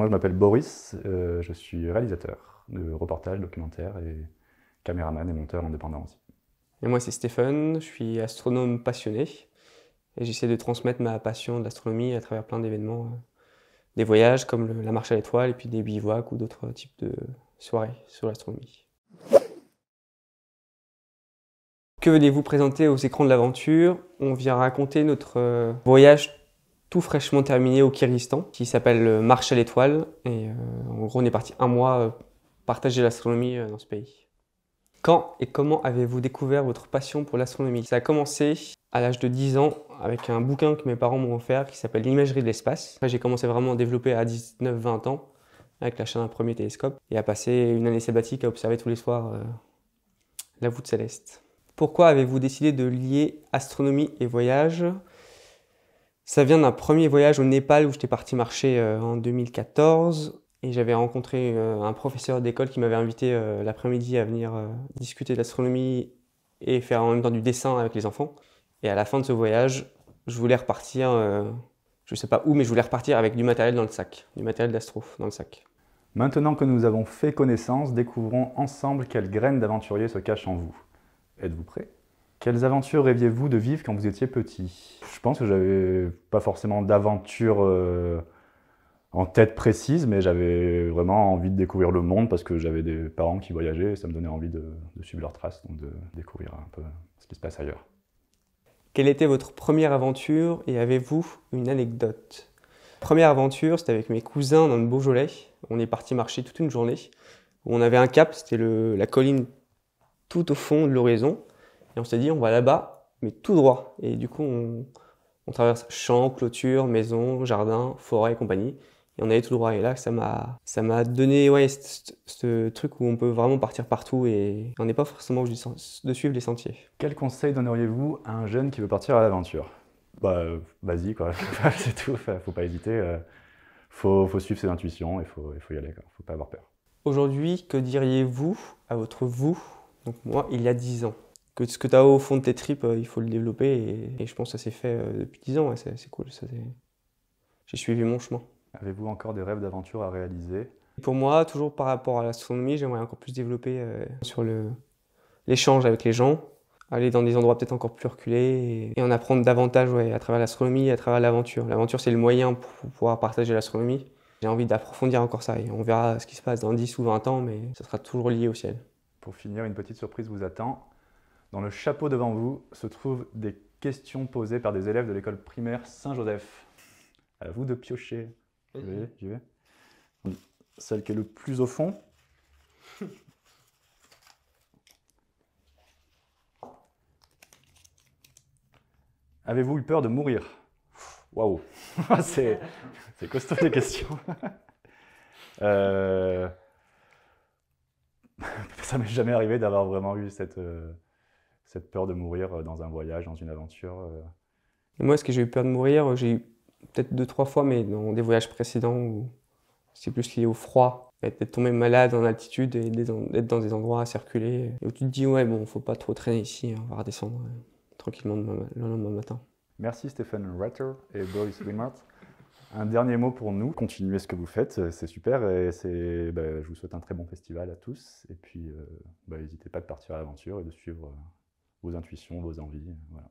moi, je m'appelle Boris, euh, je suis réalisateur de reportages, documentaires et caméraman et monteur indépendant aussi. Et moi, c'est Stéphane, je suis astronome passionné et j'essaie de transmettre ma passion de l'astronomie à travers plein d'événements, euh, des voyages comme la marche à l'étoile et puis des bivouacs ou d'autres types de soirées sur l'astronomie. Que venez vous présenter aux écrans de l'aventure On vient raconter notre euh, voyage tout fraîchement terminé au Kyrgyzstan, qui s'appelle euh, Marche à l'étoile. Et euh, en gros, on est parti un mois euh, partager l'astronomie dans ce pays. Quand et comment avez-vous découvert votre passion pour l'astronomie Ça a commencé à l'âge de 10 ans avec un bouquin que mes parents m'ont offert qui s'appelle L'imagerie de l'espace. J'ai commencé vraiment à développer à 19-20 ans avec l'achat d'un premier télescope et à passer une année sabbatique à observer tous les soirs la voûte céleste. Pourquoi avez-vous décidé de lier astronomie et voyage ça vient d'un premier voyage au Népal où j'étais parti marcher euh, en 2014 et j'avais rencontré euh, un professeur d'école qui m'avait invité euh, l'après-midi à venir discuter de l'astronomie et faire en même temps du dessin avec les enfants. Et à la fin de ce voyage, je voulais repartir, je ne sais pas où, mais je voulais repartir avec du matériel dans le sac, du matériel d'astro dans le sac. Maintenant que nous avons fait connaissance, découvrons ensemble quelle graines d'aventurier se cache en vous. Êtes-vous prêts quelles aventures rêviez-vous de vivre quand vous étiez petit Je pense que j'avais pas forcément d'aventure euh, en tête précise, mais j'avais vraiment envie de découvrir le monde parce que j'avais des parents qui voyageaient et ça me donnait envie de, suivre leurs traces, donc de découvrir un peu ce qui se passe ailleurs. Quelle était votre première aventure et avez-vous une anecdote Première aventure, c'était avec mes cousins dans le Beaujolais. On est parti marcher toute une journée. On avait un cap, c'était la colline tout au fond de l'horizon. Et on s'est dit, on va là-bas, mais tout droit. Et du coup, on, traverse champs, clôtures, maisons, jardins, forêts et compagnie. Et on allait tout droit. Et là, ça m'a, ça m'a donné, ouais, ce truc où on peut vraiment partir partout et on n'est pas forcément obligé de suivre les sentiers. Quel conseil donneriez-vous à un jeune qui veut partir à l'aventure Bah, euh, vas-y, quoi. C'est tout. Faut pas hésiter. Euh, faut, faut suivre ses intuitions et faut, faut y aller. Faut pas avoir peur. Aujourd'hui, que diriez-vous à votre vous, donc moi, il y a 10 ans que ce que tu as au fond de tes tripes, euh, il faut le développer. Et, je pense que ça s'est fait euh, depuis 10 ans. c'est cool. J'ai suivi mon chemin. Avez-vous encore des rêves d'aventure à réaliser Pour moi, toujours par rapport à l'astronomie, j'aimerais encore plus développer euh, sur l'échange avec les gens, aller dans des endroits peut-être encore plus reculés et, en apprendre davantage à travers l'astronomie à travers l'aventure. L'aventure, c'est le moyen pour, pouvoir partager l'astronomie. J'ai envie d'approfondir encore ça et on verra ce qui se passe dans 10 ou 20 ans, mais ça sera toujours lié au ciel. Pour finir, une petite surprise vous attend. Dans le chapeau devant vous se trouvent des questions posées par des élèves de l'école primaire Saint-Joseph. À vous de piocher. Mhm. vais, Celle qui est le plus au fond. Avez-vous eu peur de mourir Waouh C'est costaud les questions. euh... Ça m'est jamais arrivé d'avoir vraiment eu cette. Euh, cette peur de mourir euh, dans un voyage, dans une aventure euh. Moi, est-ce que j'ai eu peur de mourir J'ai eu peut-être deux, trois fois, mais dans des voyages précédents où c'est plus lié au froid, être tombé malade en altitude et d'être dans des endroits à circuler, et où tu te dis, ouais, bon, faut pas trop traîner ici, hein, on va redescendre euh, tranquillement le lendemain matin. Merci Stéphane Ratter et Boris Wimart. Un dernier mot pour nous. Continuez ce que vous faites, c'est super et c'est, bah, je vous souhaite un très bon festival à tous. Et puis, bah, n'hésitez pas de partir à l'aventure et de suivre vos intuitions, vos envies. Voilà.